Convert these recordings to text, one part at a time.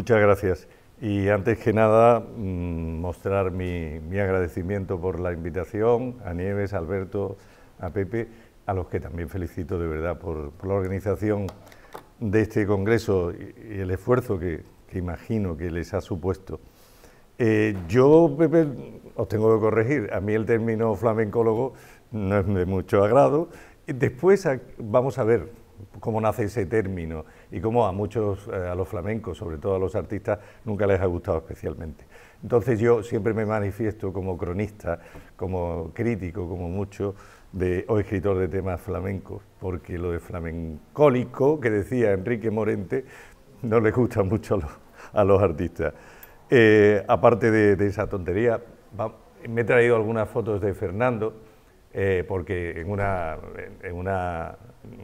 Muchas gracias. Y antes que nada, mm, mostrar mi, agradecimiento por la invitación a Nieves, a Alberto, a Pepe, a los que también felicito de verdad por, la organización de este congreso y, el esfuerzo que, imagino que les ha supuesto. Eh, yo, Pepe, os tengo que corregir, a mí el término flamencólogo no es de mucho agrado. Después vamos a ver cómo nace ese término y cómo a muchos, eh, a los flamencos, sobre todo a los artistas, nunca les ha gustado especialmente. Entonces yo siempre me manifiesto como cronista, como crítico, como mucho, de, o escritor de temas flamencos, porque lo de flamencólico que decía Enrique Morente no le gusta mucho a los, artistas. Eh, aparte de, esa tontería, me he traído algunas fotos de Fernando, eh, porque en una, en una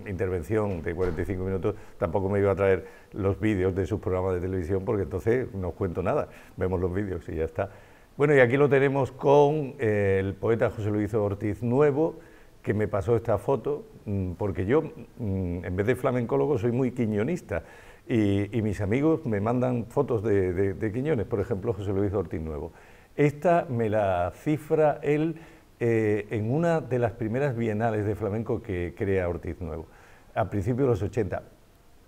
intervención de 45 minutos, tampoco me iba a traer los vídeos de sus programas de televisión porque entonces no os cuento nada, vemos los vídeos y ya está. Bueno, y aquí lo tenemos con eh, el poeta José Luis Ortiz Nuevo, que me pasó esta foto, mm, porque yo, mm, en vez de flamencólogo, soy muy quiñonista. Y, mis amigos me mandan fotos de, de Quiñones, por ejemplo, José Luis Ortiz Nuevo. Esta me la cifra él eh, en una de las primeras bienales de flamenco que crea Ortiz Nuevo, a principios de los 80.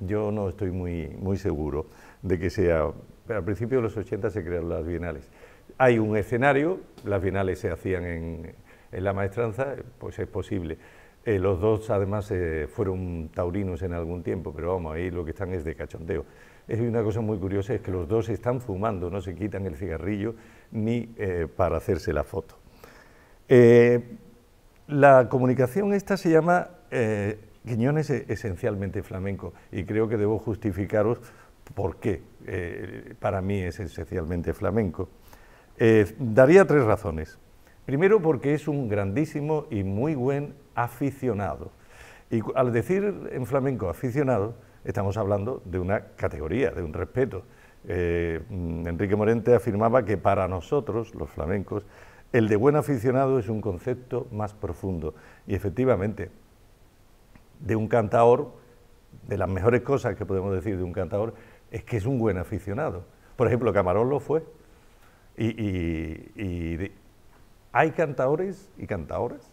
Yo no estoy muy, seguro de que sea, pero a principios de los 80 se crearon las bienales. Hay un escenario, las bienales se hacían en, la maestranza, pues es posible. Eh, los dos además eh, fueron taurinos en algún tiempo, pero vamos, ahí lo que están es de cachondeo. Es una cosa muy curiosa, es que los dos están fumando, no se quitan el cigarrillo ni para hacerse la foto. Eh, la comunicación esta se llama eh, es esencialmente flamenco y creo que debo justificaros por qué eh, para mí es esencialmente flamenco. Eh, daría tres razones. Primero porque es un grandísimo y muy buen aficionado. Y al decir en flamenco aficionado, estamos hablando de una categoría, de un respeto. Mm, Enrique Morente afirmaba que para nosotros, los flamencos, el de buen aficionado es un concepto más profundo y efectivamente, de un cantaor de las mejores cosas que podemos decir de un cantaor es que es un buen aficionado. Por ejemplo, Camarón lo fue. Y, hay cantaores y cantaoras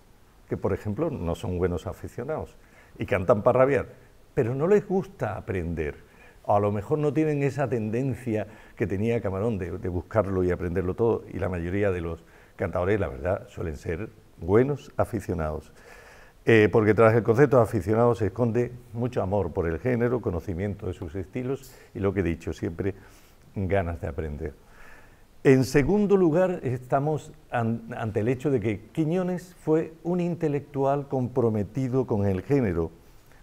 que, por ejemplo, no son buenos aficionados y cantan para rabiar, pero no les gusta aprender. O a lo mejor no tienen esa tendencia que tenía Camarón de buscarlo y aprenderlo todo, y la mayoría de los, cantadores, la verdad, suelen ser buenos aficionados. Eh, porque tras el concepto de aficionado se esconde mucho amor por el género, conocimiento de sus estilos y lo que he dicho, siempre ganas de aprender. En segundo lugar, estamos ante el hecho de que Quiñones fue un intelectual comprometido con el género,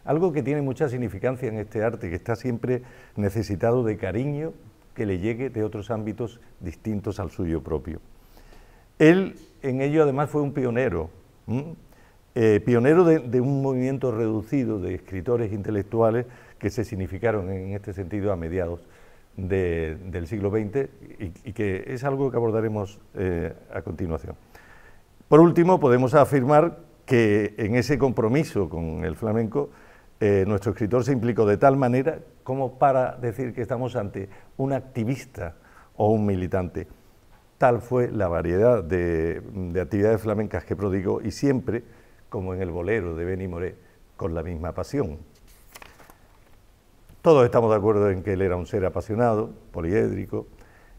algo que tiene mucha significancia en este arte, que está siempre necesitado de cariño que le llegue de otros ámbitos distintos al suyo propio. Él en ello además fue un pionero, eh, pionero de, un movimiento reducido de escritores intelectuales que se significaron en este sentido a mediados del siglo XX y, que es algo que abordaremos eh, a continuación. Por último, podemos afirmar que en ese compromiso con el flamenco, eh, nuestro escritor se implicó de tal manera como para decir que estamos ante un activista o un militante. Tal fue la variedad de, actividades flamencas que prodigó y siempre, como en el bolero de Benny Moré, con la misma pasión. Todos estamos de acuerdo en que él era un ser apasionado, poliédrico,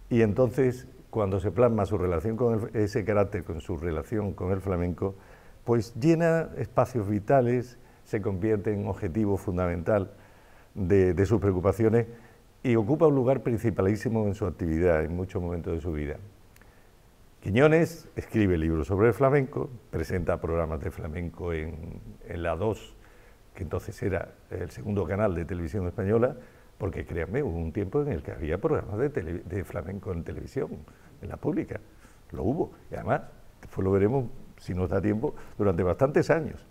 y entonces cuando se plasma su relación con ese carácter, con su relación con el flamenco, pues llena espacios vitales, se convierte en objetivo fundamental de sus preocupaciones y ocupa un lugar principalísimo en su actividad en muchos momentos de su vida. Quiñones escribe libros sobre el flamenco, presenta programas de flamenco en, la 2, que entonces era el segundo canal de televisión española, porque créanme, hubo un tiempo en el que había programas de, de, flamenco en televisión, en la pública, lo hubo, y además, después lo veremos, si nos da tiempo, durante bastantes años.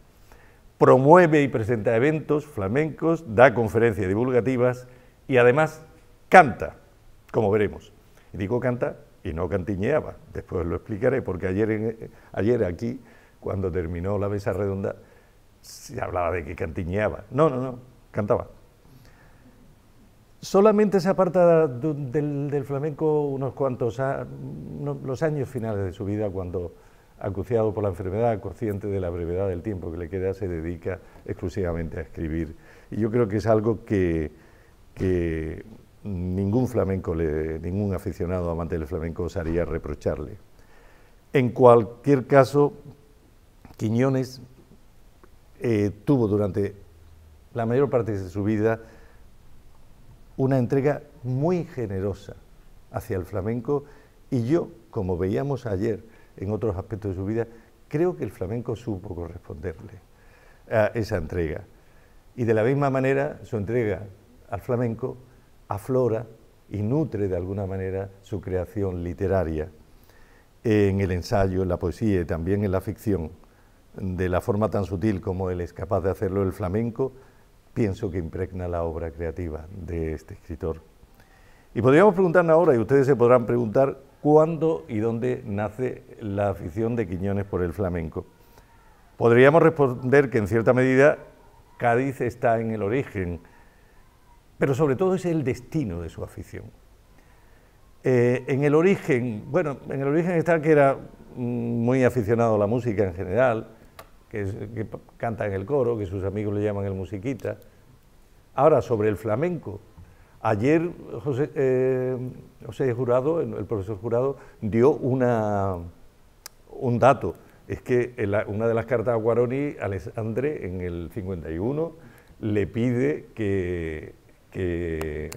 Promueve y presenta eventos flamencos, da conferencias divulgativas y además canta, como veremos. Y digo canta y no cantiñeaba. Después lo explicaré, porque ayer, en, ayer aquí, cuando terminó la mesa redonda, se hablaba de que cantiñeaba. No, no, no, cantaba. Solamente se aparta del, flamenco unos cuantos los años finales de su vida, cuando, acuciado por la enfermedad, consciente de la brevedad del tiempo que le queda, se dedica exclusivamente a escribir. Y yo creo que es algo que, que ningún flamenco, ningún aficionado amante del flamenco osaría reprocharle. En cualquier caso, Quiñones eh, tuvo durante la mayor parte de su vida una entrega muy generosa hacia el flamenco y yo, como veíamos ayer en otros aspectos de su vida, creo que el flamenco supo corresponderle a esa entrega. Y de la misma manera, su entrega al flamenco aflora y nutre de alguna manera su creación literaria en el ensayo, en la poesía y también en la ficción, de la forma tan sutil como él es capaz de hacerlo el flamenco, pienso que impregna la obra creativa de este escritor. Y podríamos preguntarnos ahora, y ustedes se podrán preguntar, ¿cuándo y dónde nace la afición de Quiñones por el flamenco? Podríamos responder que en cierta medida Cádiz está en el origen pero sobre todo es el destino de su afición. Eh, en el origen, bueno, en el origen está que era mm, muy aficionado a la música en general, que, canta en el coro, que sus amigos le llaman el musiquita. Ahora, sobre el flamenco, Ayer José, eh, Jurado, el profesor Jurado, dio una, un dato. Es que una de las cartas a Guaroni, Alessandre, en el 51, le pide que que,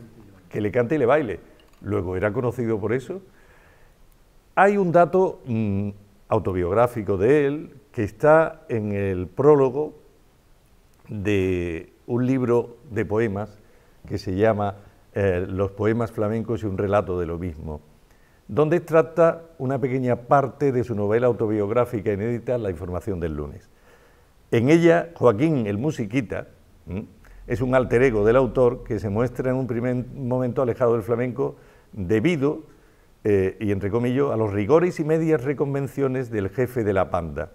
le cante y le baile. Luego era conocido por eso. Hay un dato mm, autobiográfico de él que está en el prólogo de un libro de poemas que se llama eh, Los poemas flamencos y un relato de lo mismo, donde trata una pequeña parte de su novela autobiográfica inédita La información del lunes. En ella, Joaquín, el musiquita, es un alter ego del autor que se muestra en un primer momento alejado del flamenco debido, eh, y entre comillas, a los rigores y medias reconvenciones del jefe de la panda,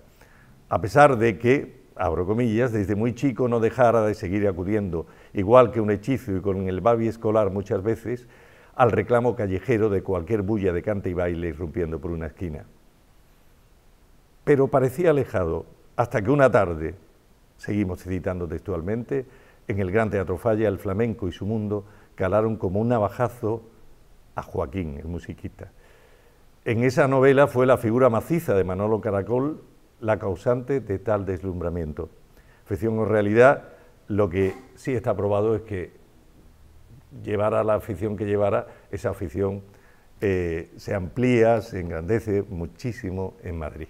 a pesar de que, abro comillas, desde muy chico no dejara de seguir acudiendo, igual que un hechizo y con el babi escolar muchas veces, al reclamo callejero de cualquier bulla de cante y baile irrumpiendo por una esquina. Pero parecía alejado hasta que una tarde, seguimos citando textualmente, en el Gran Teatro Falla, el flamenco y su mundo calaron como un navajazo a Joaquín, el musiquista. En esa novela fue la figura maciza de Manolo Caracol la causante de tal deslumbramiento. Ficción o realidad, lo que sí está probado es que llevara la afición que llevara, esa afición eh, se amplía, se engrandece muchísimo en Madrid.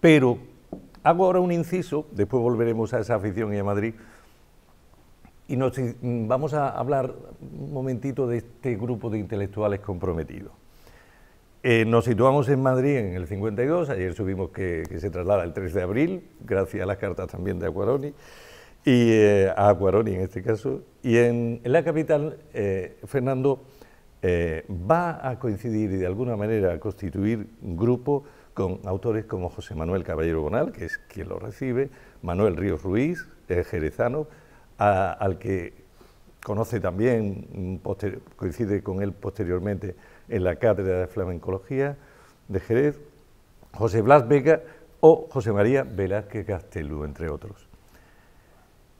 Pero Hago ahora un inciso, después volveremos a esa afición y a Madrid, y vamos a hablar un momentito de este grupo de intelectuales comprometidos. Eh, nos situamos en Madrid en el 52, ayer subimos que, se traslada el 3 de abril, gracias a las cartas también de Acuaroni, y, eh, a Acuaroni en este caso, y en, la capital eh, Fernando va a coincidir y de alguna manera a constituir un grupo con autores como José Manuel Caballero Bonal, que es quien lo recibe, Manuel Ríos Ruiz, jerezano, al que conoce también, mm, coincide con él posteriormente en la Cátedra de Flamencología de Jerez, José Blas Vega o José María Velázquez Castelú, entre otros.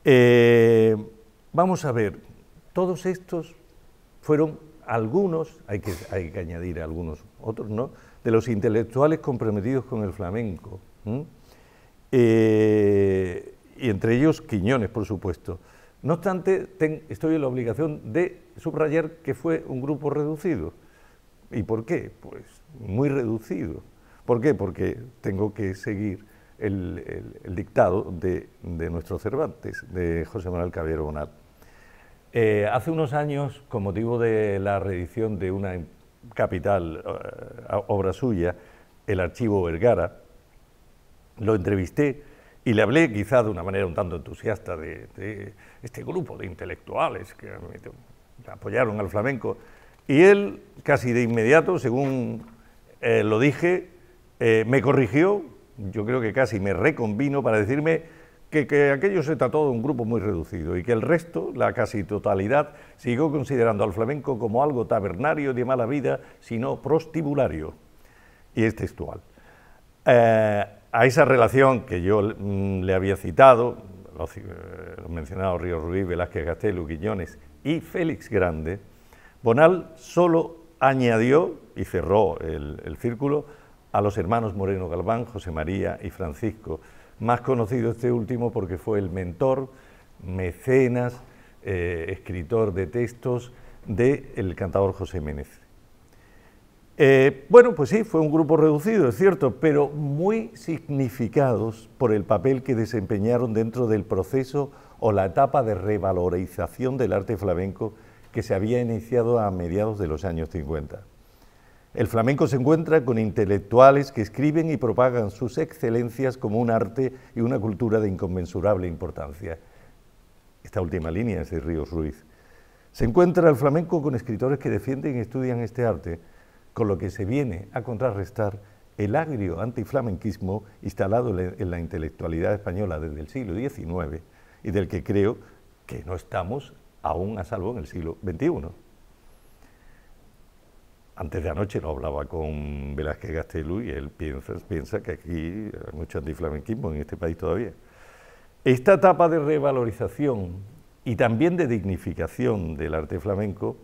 Eh, vamos a ver, todos estos fueron algunos, hay que, hay que añadir algunos otros, ¿no? de los intelectuales comprometidos con el flamenco, eh, y entre ellos Quiñones, por supuesto. No obstante, estoy en la obligación de subrayar que fue un grupo reducido. ¿Y por qué? Pues muy reducido. ¿Por qué? Porque tengo que seguir el, dictado de, nuestro Cervantes, de José Manuel Caballero Bonal. Eh, hace unos años, con motivo de la reedición de una capital eh, obra suya, el archivo Vergara, lo entrevisté y le hablé quizá de una manera un tanto entusiasta de, este grupo de intelectuales que apoyaron al flamenco. Y él, casi de inmediato, según eh, lo dije, eh, me corrigió, yo creo que casi me reconvino para decirme que, aquello se trató de un grupo muy reducido y que el resto, la casi totalidad, siguió considerando al flamenco como algo tabernario de mala vida, sino prostibulario. Y es textual. Eh, a esa relación que yo mm, le había citado, los, eh, mencionados Ríos Ruiz, Velázquez Castelo, Guillones y Félix Grande, Bonal solo añadió y cerró el círculo a los hermanos Moreno Galván, José María y Francisco, más conocido este último porque fue el mentor, mecenas, eh, escritor de textos del cantador José Ménez. Eh, bueno, pues sí, fue un grupo reducido, es cierto, pero muy significados por el papel que desempeñaron dentro del proceso o la etapa de revalorización del arte flamenco que se había iniciado a mediados de los años 50. El flamenco se encuentra con intelectuales que escriben y propagan sus excelencias como un arte y una cultura de inconmensurable importancia. Esta última línea es de Ríos Ruiz. Se encuentra el flamenco con escritores que defienden y estudian este arte, con lo que se viene a contrarrestar el agrio antiflamenquismo instalado en la intelectualidad española desde el siglo XIX y del que creo que no estamos aún a salvo en el siglo XXI. Antes de anoche lo hablaba con Velázquez Gastelú y él piensa, piensa que aquí hay mucho antiflamenquismo en este país todavía. Esta etapa de revalorización y también de dignificación del arte flamenco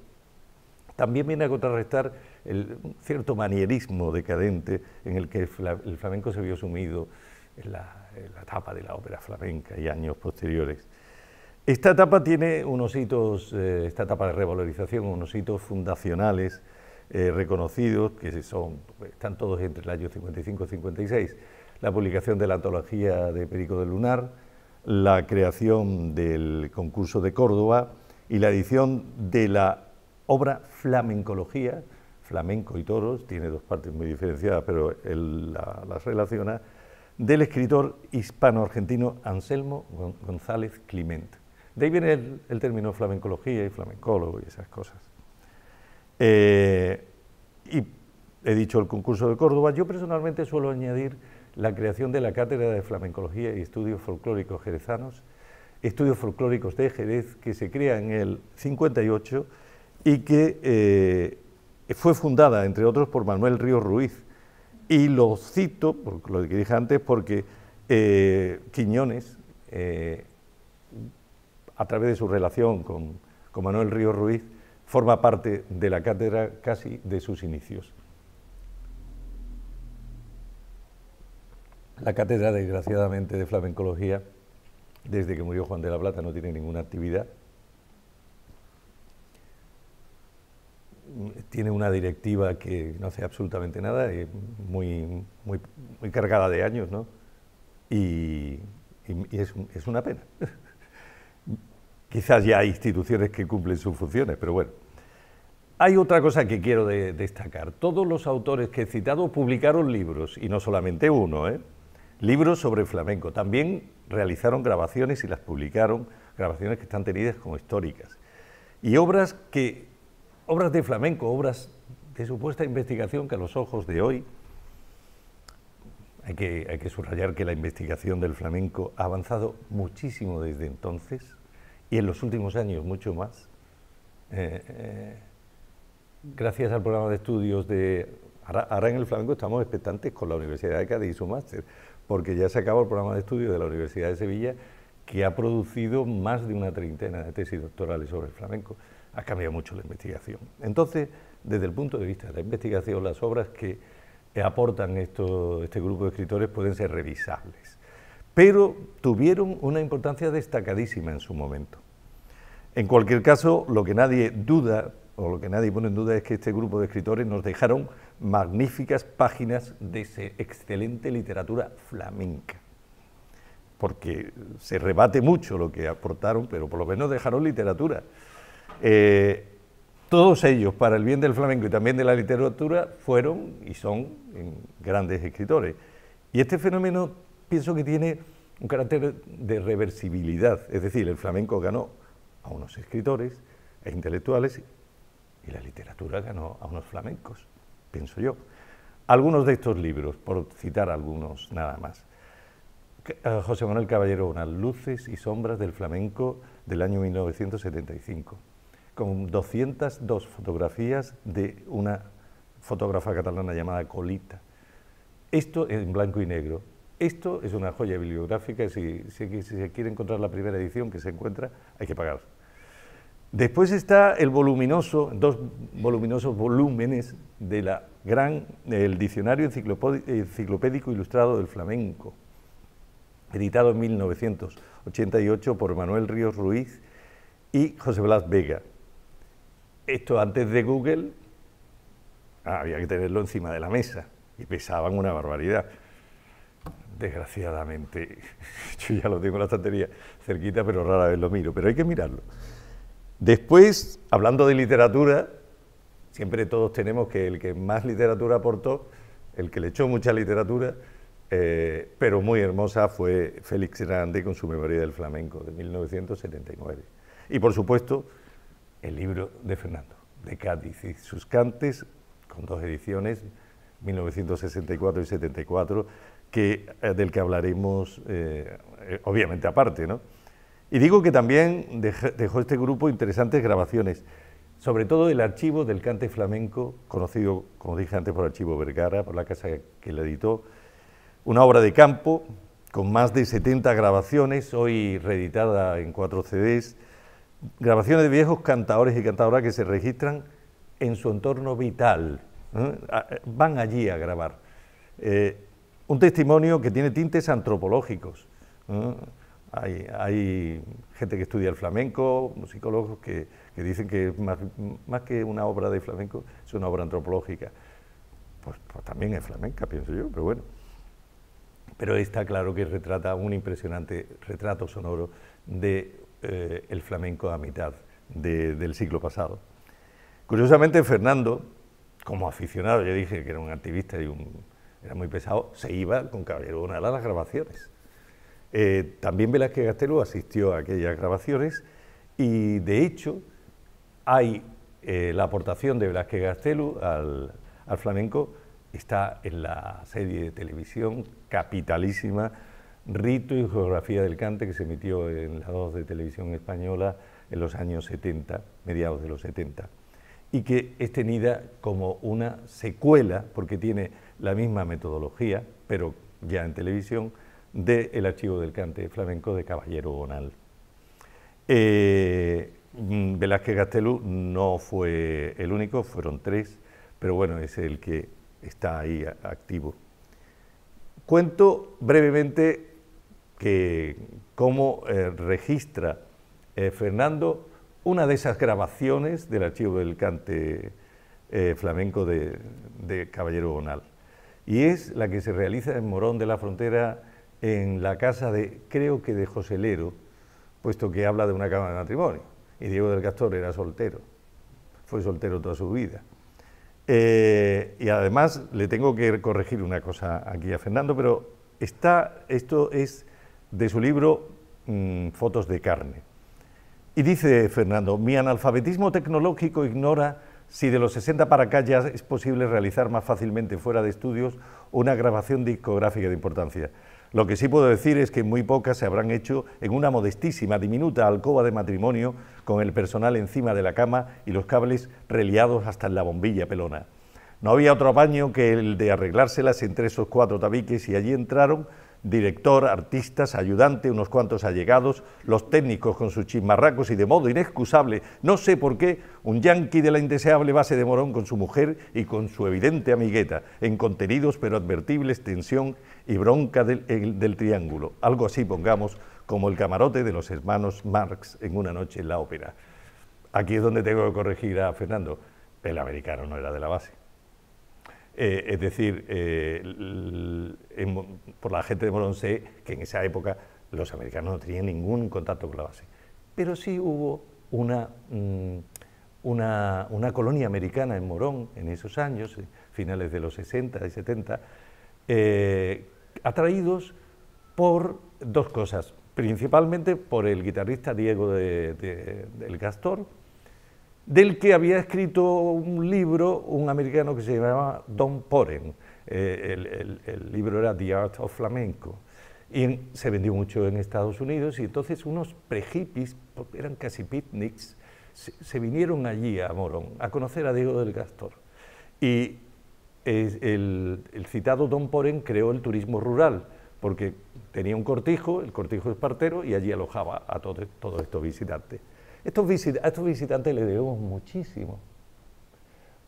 también viene a contrarrestar el cierto manierismo decadente en el que el flamenco se vio sumido en la, etapa de la ópera flamenca y años posteriores. Esta etapa tiene unos hitos, eh, esta etapa de revalorización, unos hitos fundacionales eh, reconocidos, que son, pues, están todos entre el año 55 y 56, la publicación de la antología de Perico del Lunar, la creación del concurso de Córdoba y la edición de la obra Flamencología, flamenco y toros, tiene dos partes muy diferenciadas, pero las relaciona, del escritor hispano-argentino Anselmo González Clement. De ahí viene el término flamencología y flamencólogo y esas cosas. Eh, y he dicho el concurso de Córdoba. Yo personalmente suelo añadir la creación de la Cátedra de Flamencología y Estudios Folclóricos Jerezanos, Estudios Folclóricos de Jerez, que se crea en el 58 y que eh, fue fundada, entre otros, por Manuel Río Ruiz. Y lo cito, lo que dije antes, porque eh, Quiñones, a través de su relación con, con Manuel Río Ruiz, forma parte de la cátedra casi de sus inicios. La cátedra, desgraciadamente, de flamencología, desde que murió Juan de la Plata, no tiene ninguna actividad. Tiene una directiva que no hace absolutamente nada, eh, muy, muy, muy cargada de años, ¿no? Y, es una pena. Quizás ya hay instituciones que cumplen sus funciones, pero bueno. Hay otra cosa que quiero destacar. Todos los autores que he citado publicaron libros, y no solamente uno, ¿eh? libros sobre flamenco. También realizaron grabaciones y las publicaron, grabaciones que están tenidas como históricas. Y obras, que, obras de flamenco, obras de supuesta investigación que a los ojos de hoy hay que, hay que, subrayar que la investigación del flamenco ha avanzado muchísimo desde entonces y en los últimos años mucho más. Eh, eh, gracias al programa de estudios de... Ahora, en el flamenco estamos expectantes con la Universidad de Cádiz y su máster, porque ya se acabó el programa de estudios de la Universidad de Sevilla, que ha producido más de una treintena de tesis doctorales sobre el flamenco. Ha cambiado mucho la investigación. Entonces, desde el punto de vista de la investigación, las obras que aportan este grupo de escritores pueden ser revisables, pero tuvieron una importancia destacadísima en su momento. En cualquier caso, lo que nadie duda o lo que nadie pone en duda es que este grupo de escritores nos dejaron magníficas páginas de esa excelente literatura flamenca, porque se rebate mucho lo que aportaron, pero por lo menos dejaron literatura. Eh, todos ellos, para el bien del flamenco y también de la literatura, fueron y son grandes escritores. Y este fenómeno pienso que tiene un carácter de reversibilidad, es decir, el flamenco ganó a unos escritores e intelectuales y la literatura ganó a unos flamencos, pienso yo. Algunos de estos libros, por citar algunos nada más. Eh, José Manuel Caballero, unas luces y sombras del flamenco del año 1975, con 202 fotografías de una fotógrafa catalana llamada Colita. Esto en blanco y negro. Esto es una joya bibliográfica. Si, si se quiere encontrar la primera edición que se encuentra, hay que pagar Después está el voluminoso, dos voluminosos volúmenes de la gran, el Diccionario Enciclopédico Ilustrado del Flamenco, editado en 1988 por Manuel Ríos Ruiz y José Blas Vega. Esto antes de Google ah, había que tenerlo encima de la mesa y pesaban una barbaridad. Desgraciadamente, yo ya lo tengo en la estantería cerquita, pero rara vez lo miro, pero hay que mirarlo. Después, hablando de literatura, siempre todos tenemos que el que más literatura aportó, el que le echó mucha literatura, eh, pero muy hermosa, fue Félix Grande con su Memoria del Flamenco de 1979. Y por supuesto, el libro de Fernando, de Cádiz y sus cantes, con dos ediciones, 1964 y 74, que, eh, del que hablaremos eh, obviamente aparte, ¿no? Y digo que también dejó este grupo interesantes grabaciones, sobre todo el archivo del cante flamenco, conocido, como dije antes, por Archivo Vergara, por la casa que le editó, una obra de campo con más de 70 grabaciones, hoy reeditada en cuatro CDs, grabaciones de viejos cantadores y cantadoras que se registran en su entorno vital, ¿eh? van allí a grabar. Eh, un testimonio que tiene tintes antropológicos. ¿eh? Hay, gente que estudia el flamenco, musicólogos que, que dicen que más, que una obra de flamenco es una obra antropológica. Pues, pues, también es flamenca, pienso yo, pero bueno. Pero está claro que retrata un impresionante retrato sonoro de eh, el flamenco a mitad del siglo pasado. Curiosamente, Fernando, como aficionado, yo dije que era un activista y un, era muy pesado, se iba con Caballero una de las grabaciones. Eh, también Velázquez Gastelú asistió a aquellas grabaciones y, de hecho, hay eh, la aportación de Velázquez Gastelu al, al flamenco está en la serie de televisión capitalísima Rito y Geografía del Cante que se emitió en la dos de televisión española en los años 70, mediados de los 70, y que es tenida como una secuela, porque tiene la misma metodología, pero ya en televisión, del archivo del cante flamenco de Caballero Bonal. Eh, mm, Velázquez Gastelú no fue el único, fueron tres, pero bueno, es el que está ahí activo. Cuento brevemente que cómo eh, registra eh, Fernando una de esas grabaciones del archivo del cante flamenco de, de Caballero Bonal. Y es la que se realiza en Morón de la Frontera en la casa de, creo que de Joselero, Lero, puesto que habla de una cama de matrimonio, y Diego del Castor era soltero, fue soltero toda su vida. Eh, y además le tengo que corregir una cosa aquí a Fernando, pero está, esto es de su libro mm, Fotos de carne. Y dice Fernando, mi analfabetismo tecnológico ignora si de los 60 para acá ya es posible realizar más fácilmente fuera de estudios una grabación discográfica de importancia. Lo que sí puedo decir es que muy pocas se habrán hecho en una modestísima, diminuta alcoba de matrimonio con el personal encima de la cama y los cables reliados hasta en la bombilla pelona. No había otro baño que el de arreglárselas entre esos cuatro tabiques y allí entraron director, artistas, ayudante, unos cuantos allegados, los técnicos con sus chismarracos y de modo inexcusable, no sé por qué, un yanqui de la indeseable base de Morón con su mujer y con su evidente amigueta, en contenidos pero advertibles tensión y bronca del, triángulo, algo así pongamos como el camarote de los hermanos Marx en una noche en la ópera. Aquí es donde tengo que corregir a Fernando, el americano no era de la base. Eh, es decir, eh, por la gente de Morón sé que en esa época los americanos no tenían ningún contacto con la base. Pero sí hubo una, mm, una, una colonia americana en Morón en esos años, eh, finales de los 60 y 70, eh, atraídos por dos cosas, principalmente por el guitarrista Diego del Castor, del que había escrito un libro un americano que se llamaba Don Poren. Eh, el, libro era The Art of Flamenco. Y se vendió mucho en Estados Unidos y entonces unos prehippies, eran casi picnics, se, vinieron allí a Morón a conocer a Diego del Castor. Y el, citado Don Poren creó el turismo rural, porque tenía un cortijo, el cortijo espartero, y allí alojaba a todos todo estos visitantes. Estos a estos visitantes le debemos muchísimo,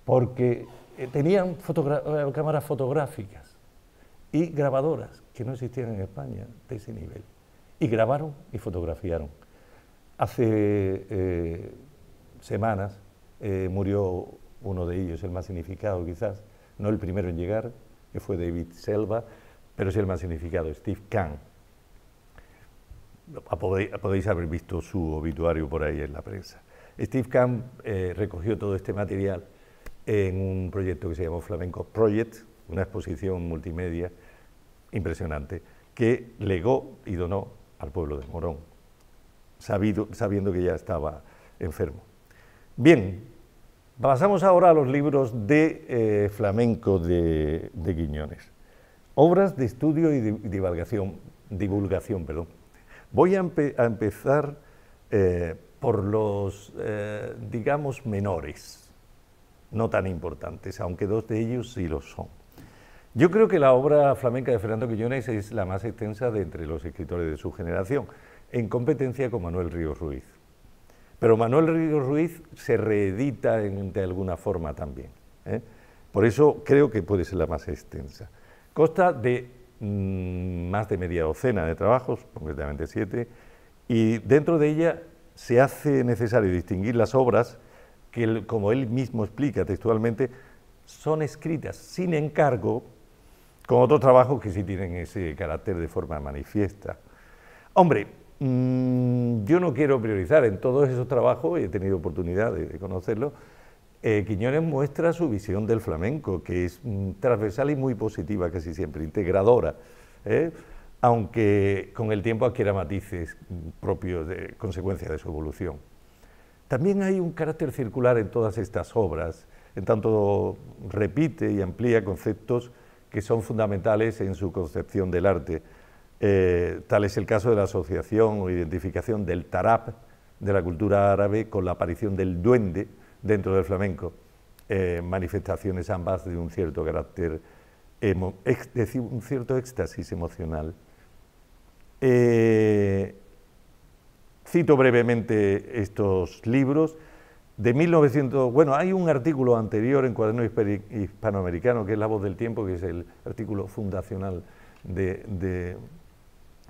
porque eh, tenían eh, cámaras fotográficas y grabadoras que no existían en España de ese nivel. Y grabaron y fotografiaron. Hace eh, semanas murió uno de ellos, el más significado quizás, no el primero en llegar, que fue David Selva, pero sí el más significado, Steve Kahn. Podéis haber visto su obituario por ahí en la prensa. Steve Kahn eh, recogió todo este material en un proyecto que se llamó Flamenco Project, una exposición multimedia impresionante, que legó y donó al pueblo de Morón, sabiendo que ya estaba enfermo. Bien, Pasamos ahora a los libros de eh, flamenco de, Quiñones. Obras de estudio y divulgación. divulgación perdón. Voy a, empezar eh, por los, eh, digamos, menores, no tan importantes, aunque dos de ellos sí lo son. Yo creo que la obra flamenca de Fernando Quiñones es la más extensa de entre los escritores de su generación, en competencia con Manuel Ríos Ruiz. Pero Manuel Río Ruiz se reedita de alguna forma también. ¿eh? Por eso creo que puede ser la más extensa. Consta de mm, más de media docena de trabajos, concretamente siete, y dentro de ella se hace necesario distinguir las obras que, como él mismo explica textualmente, son escritas sin encargo, con otros trabajos que sí tienen ese carácter de forma manifiesta. Hombre, Mm, yo no quiero priorizar. En todos esos trabajos, y he tenido oportunidad de, conocerlo, eh, Quiñones muestra su visión del flamenco, que es mm, transversal y muy positiva casi siempre, integradora. ¿eh? aunque con el tiempo adquiera matices mm, propios de consecuencia de su evolución. También hay un carácter circular en todas estas obras, en tanto repite y amplía conceptos que son fundamentales en su concepción del arte, eh, tal es el caso de la asociación o identificación del tarab de la cultura árabe con la aparición del duende dentro del flamenco, eh, manifestaciones ambas de un cierto carácter, un cierto éxtasis emocional. Eh, cito brevemente estos libros. De 1900, bueno, hay un artículo anterior en Cuaderno Hispanoamericano, que es La Voz del Tiempo, que es el artículo fundacional de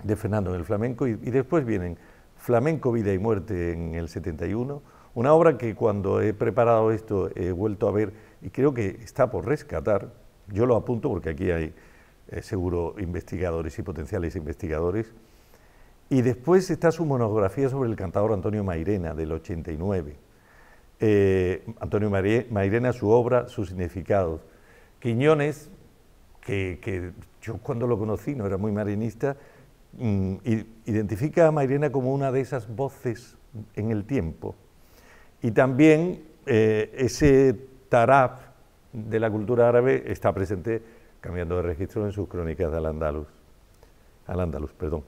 de Fernando en el flamenco y, después vienen Flamenco, Vida y Muerte en el 71, una obra que cuando he preparado esto he vuelto a ver y creo que está por rescatar, yo lo apunto porque aquí hay eh, seguro investigadores y potenciales investigadores, y después está su monografía sobre el cantador Antonio Mairena del 89. Eh, Antonio Mairena, su obra, su significado. Quiñones, que yo cuando lo conocí no era muy marinista, Mm, identifica a Mairena como una de esas voces en el tiempo. Y también eh, ese tarab de la cultura árabe está presente, cambiando de registro, en sus crónicas de al andalus Al perdón.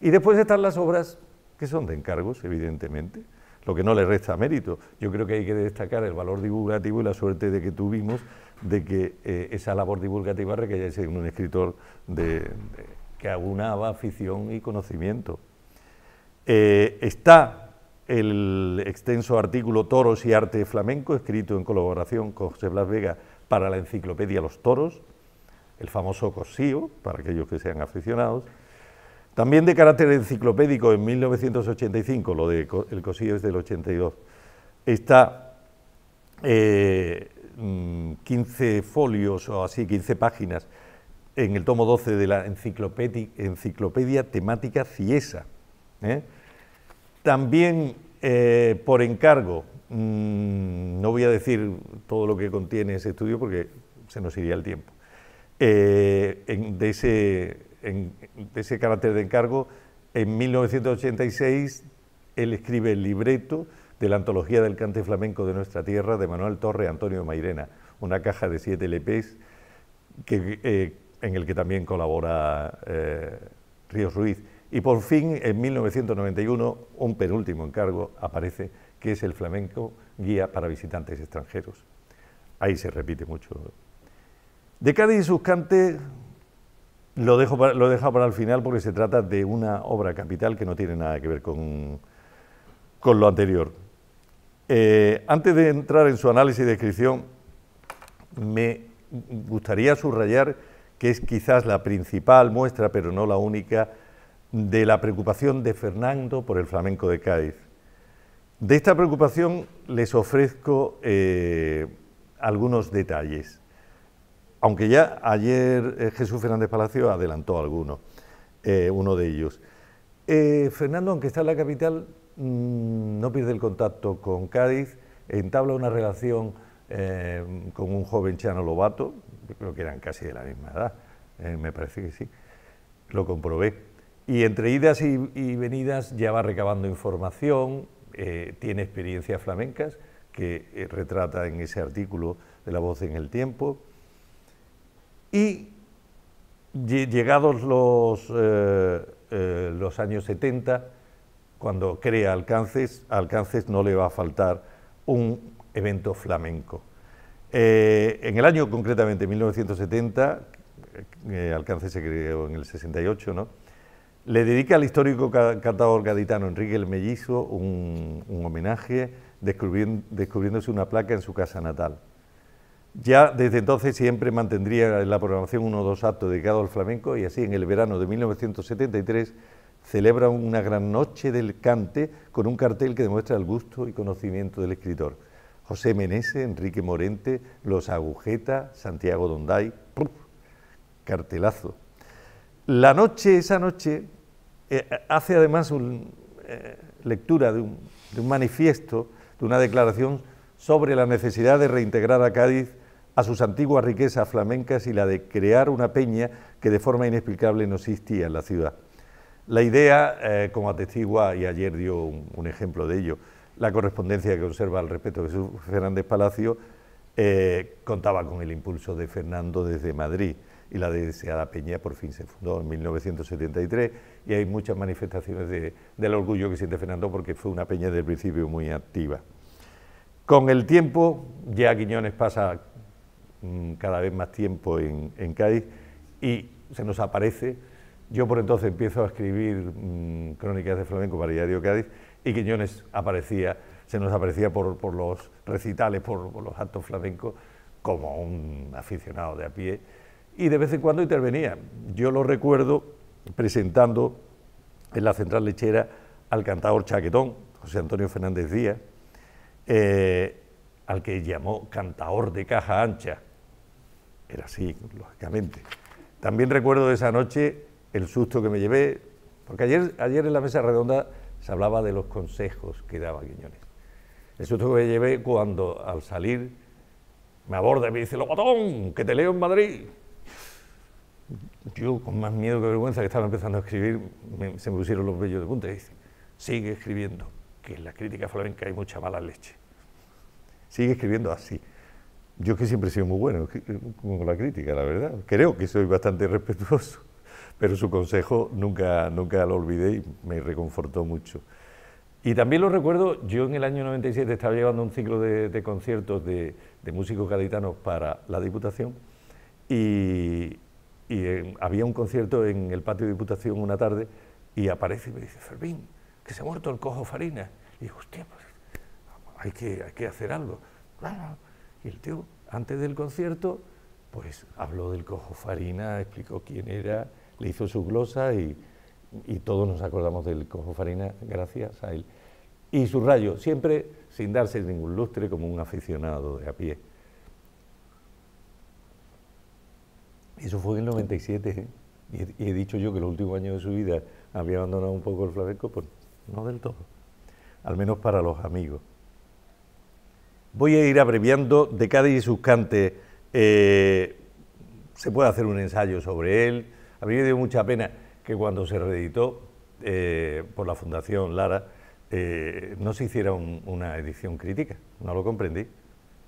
Y después están las obras que son de encargos, evidentemente, lo que no le resta mérito. Yo creo que hay que destacar el valor divulgativo y la suerte de que tuvimos de que eh, esa labor divulgativa recayese ser un escritor de que abunaba afición y conocimiento. Eh, está el extenso artículo Toros y Arte Flamenco, escrito en colaboración con José Blas Vega para la enciclopedia Los Toros, el famoso Cosío, para aquellos que sean aficionados. También de carácter enciclopédico, en 1985, lo de el Cosío es del 82, está 15 eh, mm, folios o así, 15 páginas en el tomo 12 de la Enciclopedia Temática Ciesa. ¿eh? También eh, por encargo, mm, no voy a decir todo lo que contiene ese estudio porque se nos iría el tiempo, eh, de, ese, en, de ese carácter de encargo, en 1986 él escribe el libreto de la antología del cante flamenco de nuestra tierra de Manuel Torre Antonio Mairena, una caja de siete LPs que, eh, en el que también colabora eh, Ríos Ruiz. Y por fin, en 1991, un penúltimo encargo aparece, que es el flamenco guía para visitantes extranjeros. Ahí se repite mucho. De Cádiz y sus lo, dejo lo he para el final porque se trata de una obra capital que no tiene nada que ver con, lo anterior. Eh, antes de entrar en su análisis y descripción, me gustaría subrayar que es quizás la principal muestra, pero no la única, de la preocupación de Fernando por el flamenco de Cádiz. De esta preocupación les ofrezco eh, algunos detalles, aunque ya ayer eh, Jesús Fernández Palacio adelantó alguno eh, uno de ellos. Fernando, aunque está en la capital, mm, no pierde el contacto con Cádiz, entabla una relación con un joven Chano Lobato, creo que eran casi de la misma edad, eh, me parece que sí, lo comprobé. Y entre idas y, venidas ya va recabando información, eh, tiene experiencias flamencas que eh, retrata en ese artículo de La voz en el tiempo. Y llegados los, los años 70, cuando crea alcances, alcances no le va a faltar un evento flamenco eh, en el año concretamente 1970, eh, eh, Alcance se creó en el 68, ¿no? le dedica al histórico cantador gaditano Enrique el Mellizo un, homenaje descubriéndose una placa en su casa natal. Ya desde entonces siempre mantendría en la programación uno o dos actos dedicados al flamenco y así en el verano de 1973 celebra una gran noche del cante con un cartel que demuestra el gusto y conocimiento del escritor. José Menese, Enrique Morente, Los Agujeta, Santiago Donday, cartelazo. La noche, esa noche, eh, hace además una eh, lectura de un, manifiesto, de una declaración sobre la necesidad de reintegrar a Cádiz a sus antiguas riquezas flamencas y la de crear una peña que de forma inexplicable no existía en la ciudad. La idea, eh, como atestigua, y ayer dio un ejemplo de ello, la correspondencia que conserva al respecto de Jesús Fernández Palacio eh, contaba con el impulso de Fernando desde Madrid y la deseada Peña por fin se fundó en 1973 y hay muchas manifestaciones de, del orgullo que siente Fernando porque fue una Peña del principio muy activa. Con el tiempo, ya Quiñones pasa mm, cada vez más tiempo en, Cádiz y se nos aparece. Yo por entonces empiezo a escribir mm, crónicas de flamenco para Diario Cádiz y Quiñones aparecía, se nos aparecía por, los recitales, por, los actos flamencos, como un aficionado de a pie, y de vez en cuando intervenía. Yo lo recuerdo presentando en la central lechera al cantador chaquetón, José Antonio Fernández Díaz, eh, al que llamó cantador de caja ancha. Era así, lógicamente. También recuerdo esa noche el susto que me llevé, porque ayer, ayer en la mesa redonda se hablaba de los consejos que daba Quiñones. El lo que llevé cuando al salir me aborda y me dice, Lobotón, que te leo en Madrid. Yo, con más miedo que vergüenza, que estaba empezando a escribir, se me pusieron los vellos de punta y dice, sigue escribiendo, que en la crítica flamenca hay mucha mala leche. Sigue escribiendo así. Yo que siempre he sido muy bueno eh, con la crítica, la verdad. Creo que soy bastante respetuoso pero su consejo nunca, nunca lo olvidé y me reconfortó mucho. Y también lo recuerdo, yo en el año 97 estaba llevando un ciclo de, conciertos de, músicos gaditanos para la Diputación y, eh, había un concierto en el patio de Diputación una tarde y aparece y me dice, Fermín, que se ha muerto el cojo Farina. Y digo, hostia, pues, hay que, hay que hacer algo. Y el tío, antes del concierto, pues habló del cojo Farina, explicó quién era, le hizo su glosa y, todos nos acordamos del cojo Farina gracias a él. Y su rayo, siempre sin darse ningún lustre como un aficionado de a pie. Eso fue en el 97, ¿eh? y, he, dicho yo que los últimos años de su vida había abandonado un poco el flamenco, pues no del todo, al menos para los amigos. Voy a ir abreviando de Cádiz y sus cantes. Eh, se puede hacer un ensayo sobre él, a mí dio mucha pena que cuando se reeditó eh, por la Fundación Lara, eh, no se hiciera una edición crítica. No lo comprendí,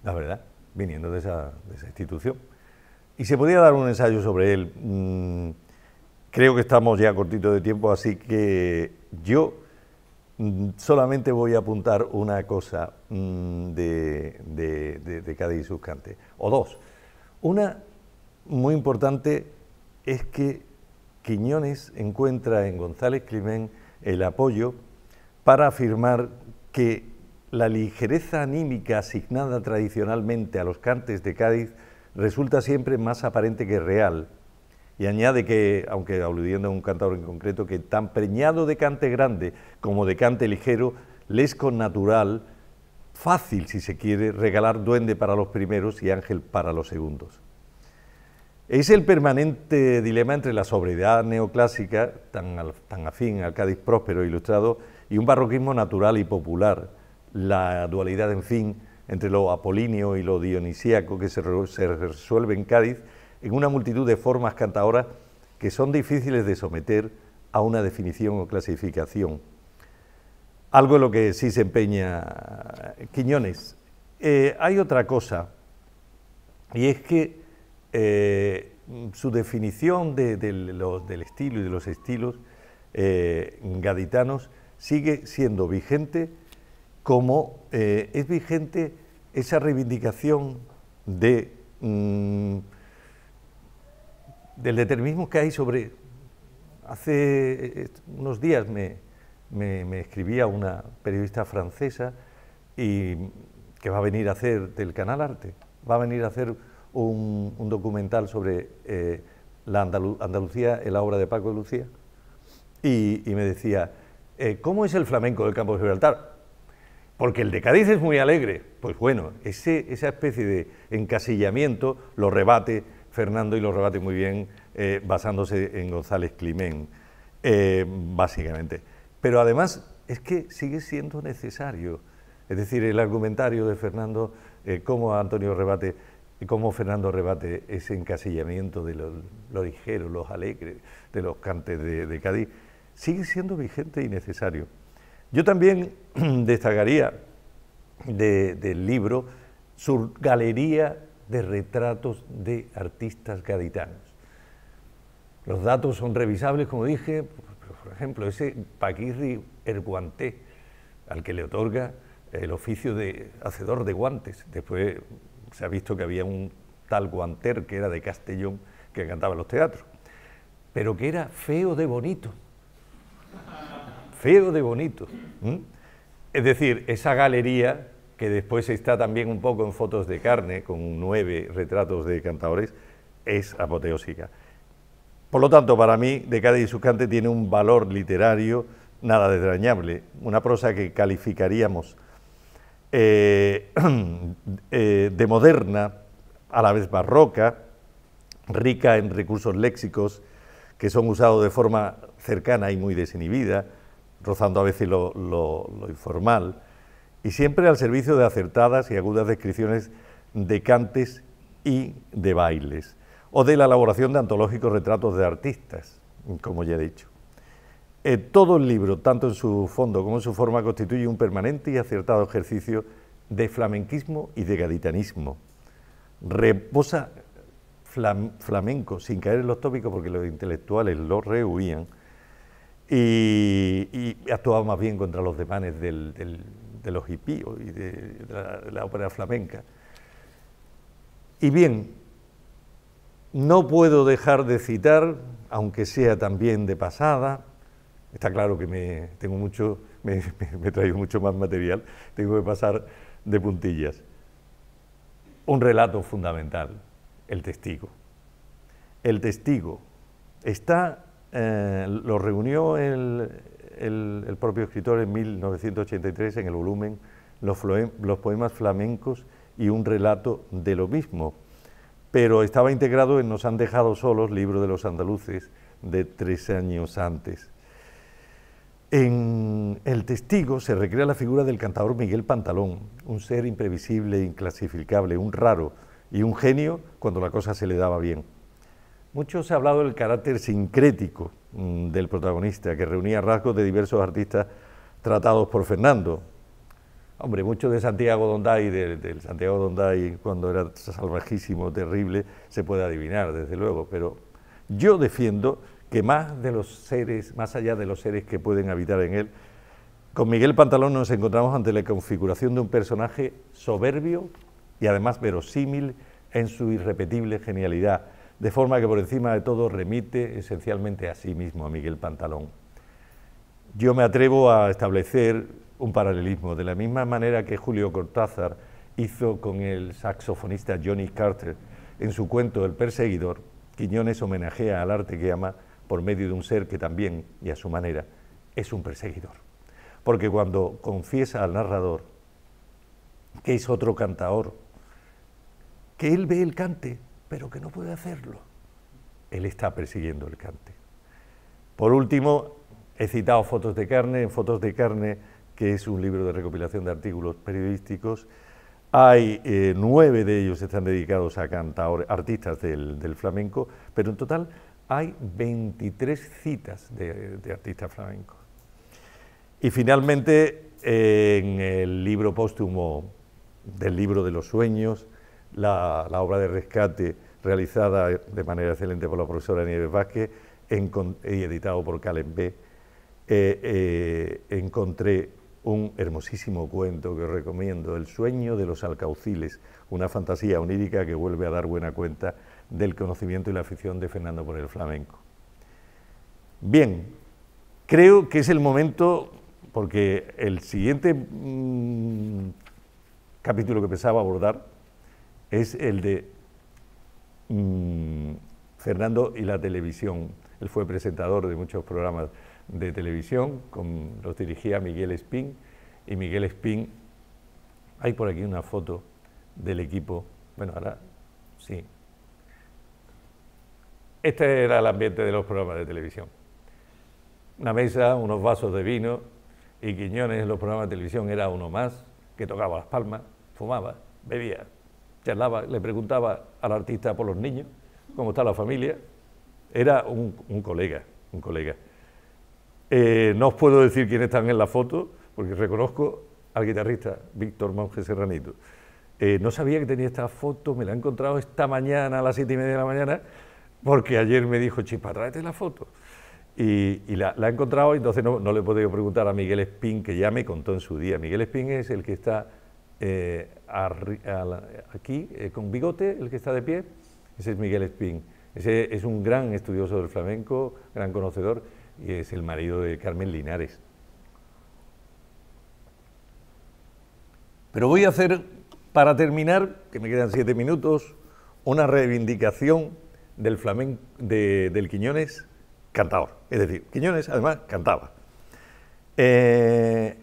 la verdad, viniendo de esa, institución. Y se podía dar un ensayo sobre él. Mm, creo que estamos ya cortito de tiempo, así que yo mm, solamente voy a apuntar una cosa mm, de, de, de, Cádiz y o dos. Una muy importante es que Quiñones encuentra en González Climén el apoyo para afirmar que la ligereza anímica asignada tradicionalmente a los cantes de Cádiz resulta siempre más aparente que real. Y añade que, aunque aludiendo a un cantador en concreto, que tan preñado de cante grande como de cante ligero, les con natural, fácil si se quiere, regalar duende para los primeros y ángel para los segundos. Es el permanente dilema entre la sobriedad neoclásica, tan, afín al Cádiz próspero e ilustrado, y un barroquismo natural y popular, la dualidad, en fin, entre lo apolíneo y lo dionisíaco que se, resuelve en Cádiz en una multitud de formas cantadoras que son difíciles de someter a una definición o clasificación. Algo en lo que sí se empeña Quiñones. Eh, hay otra cosa, y es que eh, su definición del estilo y de los estilos eh, gaditanos sigue siendo vigente como eh, es vigente esa reivindicación de, mm, del determinismo que hay sobre... Hace unos días me, me escribía una periodista francesa y que va a venir a hacer del Canal Arte, va a venir a hacer un, documental sobre eh, la Andalucía, la obra de Paco de Lucía, y, me decía, eh, ¿cómo es el flamenco del campo de Gibraltar? Porque el de Cádiz es muy alegre. Pues bueno, ese, esa especie de encasillamiento lo rebate Fernando y lo rebate muy bien eh, basándose en González Climén, básicamente. Pero además es que sigue siendo necesario. Es decir, el argumentario de Fernando, eh, como Antonio rebate y cómo Fernando rebate ese encasillamiento de los, ligeros, los alegres, de los cantes de, Cádiz, sigue siendo vigente y necesario. Yo también destacaría del libro su galería de retratos de artistas gaditanos. Los datos son revisables, como dije, por ejemplo, ese Paquirri Erguanté, al que le otorga el oficio de hacedor de guantes, después se ha visto que había un tal Guanter, que era de Castellón, que cantaba en los teatros, pero que era feo de bonito. Feo de bonito. Es decir, esa galería, que después está también un poco en fotos de carne, con nueve retratos de cantadores, es apoteósica. Por lo tanto, para mí, de Cádiz y sus tiene un valor literario nada desdrañable, una prosa que calificaríamos eh, eh, de moderna, a la vez barroca, rica en recursos léxicos que son usados de forma cercana y muy desinhibida, rozando a veces lo informal, y siempre al servicio de acertadas y agudas descripciones de cantes y de bailes, o de la elaboración de antológicos retratos de artistas, como ya he dicho. Eh, todo el libro, tanto en su fondo como en su forma, constituye un permanente y acertado ejercicio de flamenquismo y de gaditanismo. Reposa flamenco, sin caer en los tópicos, porque los intelectuales lo rehuían, y, actuaba más bien contra los demanes de los hipíos y de, la, de la ópera flamenca. Y bien, no puedo dejar de citar, aunque sea también de pasada, Está claro que me, tengo mucho, me, he traído mucho más material, tengo que pasar de puntillas. Un relato fundamental, el testigo. El testigo está, eh, lo reunió el, propio escritor en 1983 en el volumen los poemas flamencos y un relato de lo mismo, pero estaba integrado en Nos han dejado solos, libro de los andaluces, de tres años antes. En El Testigo se recrea la figura del cantador Miguel Pantalón, un ser imprevisible, inclasificable, un raro y un genio cuando la cosa se le daba bien. Mucho se ha hablado del carácter sincrético mm, del protagonista, que reunía rasgos de diversos artistas tratados por Fernando. Hombre, mucho de Santiago Donday, del, del Santiago Donday cuando era salvajísimo, terrible, se puede adivinar, desde luego, pero yo defiendo que más de los seres, más allá de los seres que pueden habitar en él, con Miguel Pantalón nos encontramos ante la configuración de un personaje soberbio y además verosímil en su irrepetible genialidad, de forma que por encima de todo remite esencialmente a sí mismo, a Miguel Pantalón. Yo me atrevo a establecer un paralelismo, de la misma manera que Julio Cortázar hizo con el saxofonista Johnny Carter en su cuento El perseguidor, Quiñones homenajea al arte que ama por medio de un ser que también, y a su manera, es un perseguidor. Porque cuando confiesa al narrador que es otro cantador, que él ve el cante, pero que no puede hacerlo, él está persiguiendo el cante. Por último, he citado Fotos de Carne. En Fotos de Carne, que es un libro de recopilación de artículos periodísticos, hay eh, nueve de ellos están dedicados a artistas del flamenco, pero en total hay 23 citas de, artistas flamencos. Y finalmente, en el libro póstumo del libro de los sueños, la, obra de rescate realizada de manera excelente por la profesora Nieves Vázquez y editado por Calen B, eh, eh, encontré un hermosísimo cuento que os recomiendo, El sueño de los alcauciles, una fantasía onírica que vuelve a dar buena cuenta del conocimiento y la afición de Fernando por el flamenco. Bien, creo que es el momento, porque el siguiente mm, capítulo que pensaba abordar es el de mm, Fernando y la televisión. Él fue presentador de muchos programas de televisión, con, los dirigía Miguel Espín, y Miguel Espín, hay por aquí una foto del equipo, bueno, ahora sí, este era el ambiente de los programas de televisión. Una mesa, unos vasos de vino y Quiñones en los programas de televisión era uno más que tocaba las palmas, fumaba, bebía, charlaba, le preguntaba al artista por los niños, cómo está la familia. Era un, colega, un colega. Eh, no os puedo decir quiénes están en la foto, porque reconozco al guitarrista Víctor Monge Serranito. Eh, no sabía que tenía esta foto, me la he encontrado esta mañana a las siete y media de la mañana porque ayer me dijo Chispa, tráete la foto. Y, la, he encontrado, entonces no, le he podido preguntar a Miguel Espín, que ya me contó en su día. Miguel Espín es el que está eh, aquí eh, con bigote, el que está de pie. Ese es Miguel Espín. Ese es un gran estudioso del flamenco, gran conocedor, y es el marido de Carmen Linares. Pero voy a hacer, para terminar, que me quedan siete minutos, una reivindicación del, flamenco, del Quiñones cantador. Es decir, Quiñones además cantaba. Eh,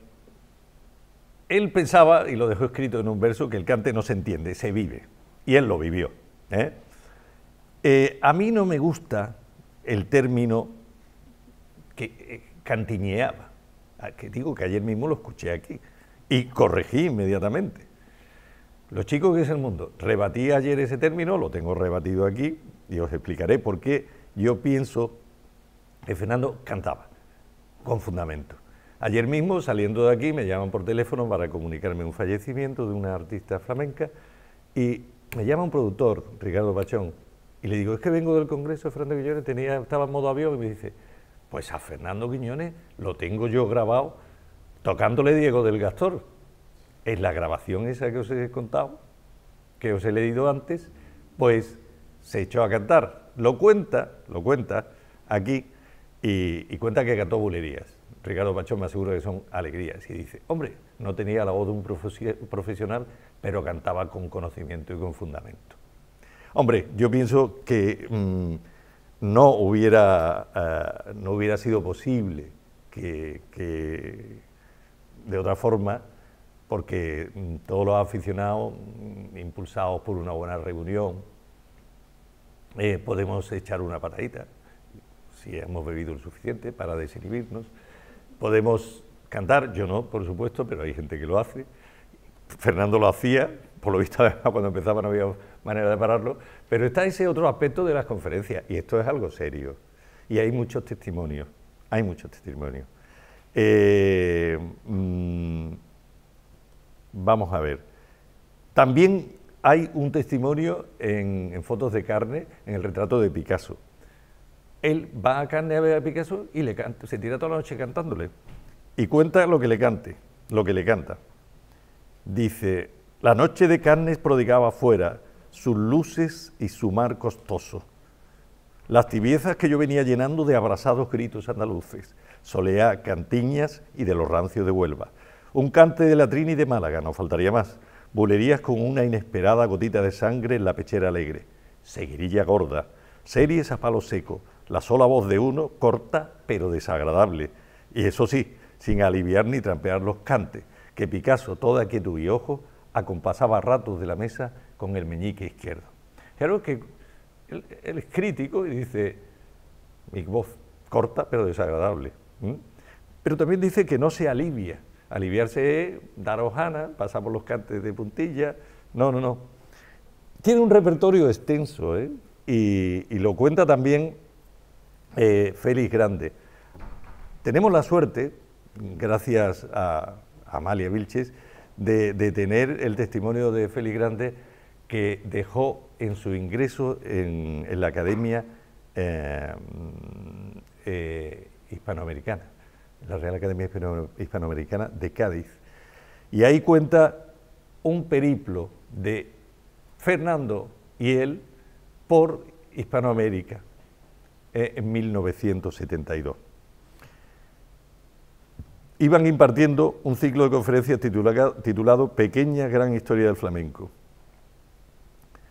él pensaba, y lo dejó escrito en un verso, que el cante no se entiende, se vive. Y él lo vivió. ¿eh? Eh, a mí no me gusta el término que cantineaba ah, que digo que ayer mismo lo escuché aquí y corregí inmediatamente. Los chicos que es el mundo, rebatí ayer ese término, lo tengo rebatido aquí, y os explicaré por qué yo pienso que Fernando cantaba con fundamento. Ayer mismo, saliendo de aquí, me llaman por teléfono para comunicarme un fallecimiento de una artista flamenca y me llama un productor, Ricardo bachón y le digo, es que vengo del Congreso de Fernando Quiñones, tenía, estaba en modo avión, y me dice, pues a Fernando Quiñones lo tengo yo grabado tocándole Diego del Gastor. es la grabación esa que os he contado, que os he leído antes, pues se echó a cantar. Lo cuenta, lo cuenta aquí y, cuenta que cantó bulerías. Ricardo Pachón me asegura que son alegrías. Y dice, hombre, no tenía la voz de un profesional, pero cantaba con conocimiento y con fundamento. Hombre, yo pienso que mm, no, hubiera, eh, no hubiera sido posible que, de otra forma, porque mm, todos los aficionados, mm, impulsados por una buena reunión, eh, podemos echar una patadita, si hemos bebido lo suficiente para desinhibirnos, podemos cantar, yo no, por supuesto, pero hay gente que lo hace, Fernando lo hacía, por lo visto cuando empezaba no había manera de pararlo, pero está ese otro aspecto de las conferencias, y esto es algo serio, y hay muchos testimonios, hay muchos testimonios. Eh, mm, vamos a ver, también hay un testimonio en, fotos de carne en el retrato de Picasso. Él va a carne a ver a Picasso y le canta, se tira toda la noche cantándole y cuenta lo que le cante, lo que le canta. Dice, la noche de carnes prodigaba afuera sus luces y su mar costoso. Las tibiezas que yo venía llenando de abrasados gritos andaluces, soleá, cantiñas y de los rancios de Huelva. Un cante de La y de Málaga, no faltaría más bulerías con una inesperada gotita de sangre en la pechera alegre, seguirilla gorda, series a palo seco, la sola voz de uno, corta pero desagradable, y eso sí, sin aliviar ni trampear los cantes, que Picasso, toda quietud y ojo, acompasaba ratos de la mesa con el meñique izquierdo. Claro que él, es crítico y dice, mi voz corta pero desagradable. Pero también dice que no se alivia, Aliviarse dar hojana, pasar por los cantes de puntilla. No, no, no. Tiene un repertorio extenso ¿eh? y, lo cuenta también eh, Félix Grande. Tenemos la suerte, gracias a, Amalia Vilches, de, tener el testimonio de Félix Grande que dejó en su ingreso en, la academia eh, eh, hispanoamericana la Real Academia Hispanoamericana de Cádiz. Y ahí cuenta un periplo de Fernando y él por Hispanoamérica eh, en 1972. Iban impartiendo un ciclo de conferencias titulado, Pequeña Gran Historia del Flamenco.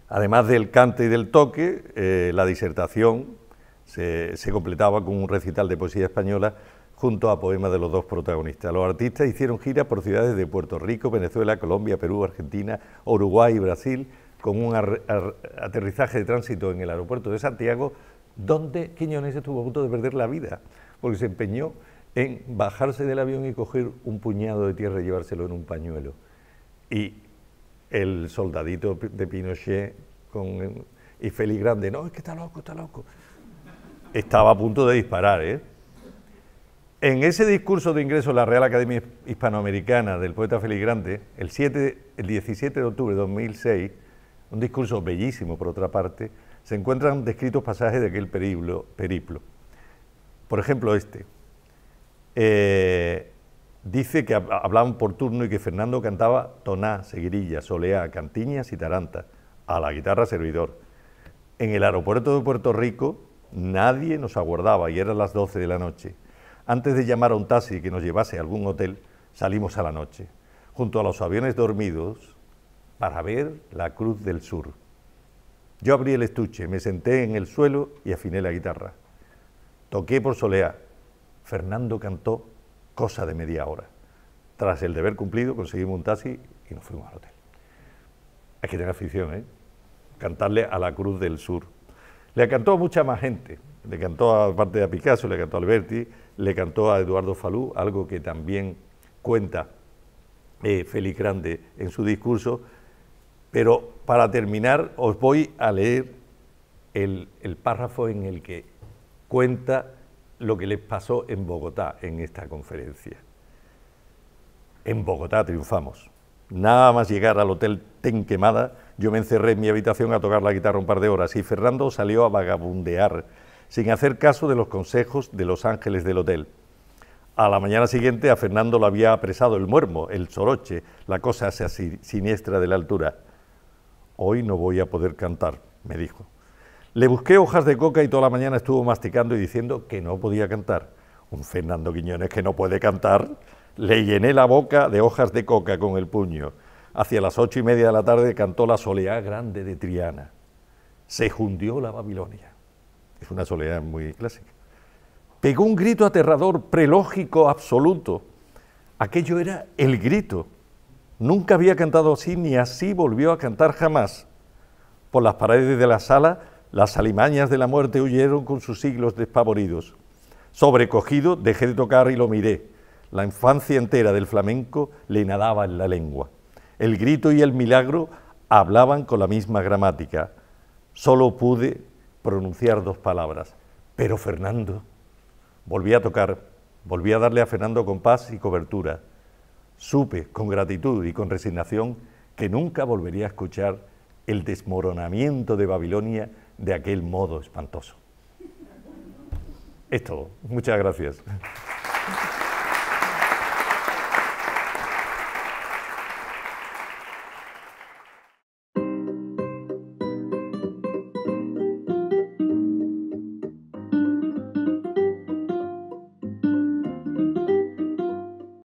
Además del cante y del toque, eh, la disertación se completaba con un recital de poesía española junto a poemas de los dos protagonistas. Los artistas hicieron giras por ciudades de Puerto Rico, Venezuela, Colombia, Perú, Argentina, Uruguay y Brasil, con un aterrizaje de tránsito en el aeropuerto de Santiago, donde Quiñones estuvo a punto de perder la vida, porque se empeñó en bajarse del avión y coger un puñado de tierra y llevárselo en un pañuelo. Y el soldadito de Pinochet y Félix Grande, no, es que está loco, está loco. Estaba a punto de disparar, ¿eh? En ese discurso de ingreso a la Real Academia Hispanoamericana del poeta Feligrante, el, el 17 de octubre de 2006, un discurso bellísimo por otra parte, se encuentran descritos pasajes de aquel periplo. Por ejemplo, este. Eh, dice que hablaban por turno y que Fernando cantaba toná, seguirilla, soleá, cantiñas y taranta, a la guitarra servidor. En el aeropuerto de Puerto Rico nadie nos aguardaba y eran las 12 de la noche. Antes de llamar a un taxi que nos llevase a algún hotel, salimos a la noche, junto a los aviones dormidos, para ver la Cruz del Sur. Yo abrí el estuche, me senté en el suelo y afiné la guitarra. Toqué por soleá. Fernando cantó cosa de media hora. Tras el deber cumplido conseguimos un taxi y nos fuimos al hotel. Hay que tener afición, ¿eh? Cantarle a la Cruz del Sur. Le cantó a mucha más gente. Le cantó, parte de a Picasso, le cantó a Alberti, le cantó a Eduardo Falú, algo que también cuenta eh, Félix Grande en su discurso. Pero para terminar, os voy a leer el, párrafo en el que cuenta lo que les pasó en Bogotá en esta conferencia. En Bogotá triunfamos. Nada más llegar al hotel ten quemada... yo me encerré en mi habitación a tocar la guitarra un par de horas y Fernando salió a vagabundear sin hacer caso de los consejos de los ángeles del hotel. A la mañana siguiente a Fernando lo había apresado el muermo, el soroche, la cosa así siniestra de la altura. Hoy no voy a poder cantar, me dijo. Le busqué hojas de coca y toda la mañana estuvo masticando y diciendo que no podía cantar. Un Fernando Quiñones que no puede cantar. Le llené la boca de hojas de coca con el puño. Hacia las ocho y media de la tarde cantó la soleá grande de Triana. Se hundió la Babilonia es una soledad muy clásica. Pegó un grito aterrador, prelógico, absoluto. Aquello era el grito. Nunca había cantado así, ni así volvió a cantar jamás. Por las paredes de la sala, las alimañas de la muerte huyeron con sus siglos despavoridos. Sobrecogido, dejé de tocar y lo miré. La infancia entera del flamenco le nadaba en la lengua. El grito y el milagro hablaban con la misma gramática. Solo pude pronunciar dos palabras. Pero Fernando, volví a tocar, volví a darle a Fernando compás y cobertura. Supe, con gratitud y con resignación, que nunca volvería a escuchar el desmoronamiento de Babilonia de aquel modo espantoso. Esto. Muchas gracias.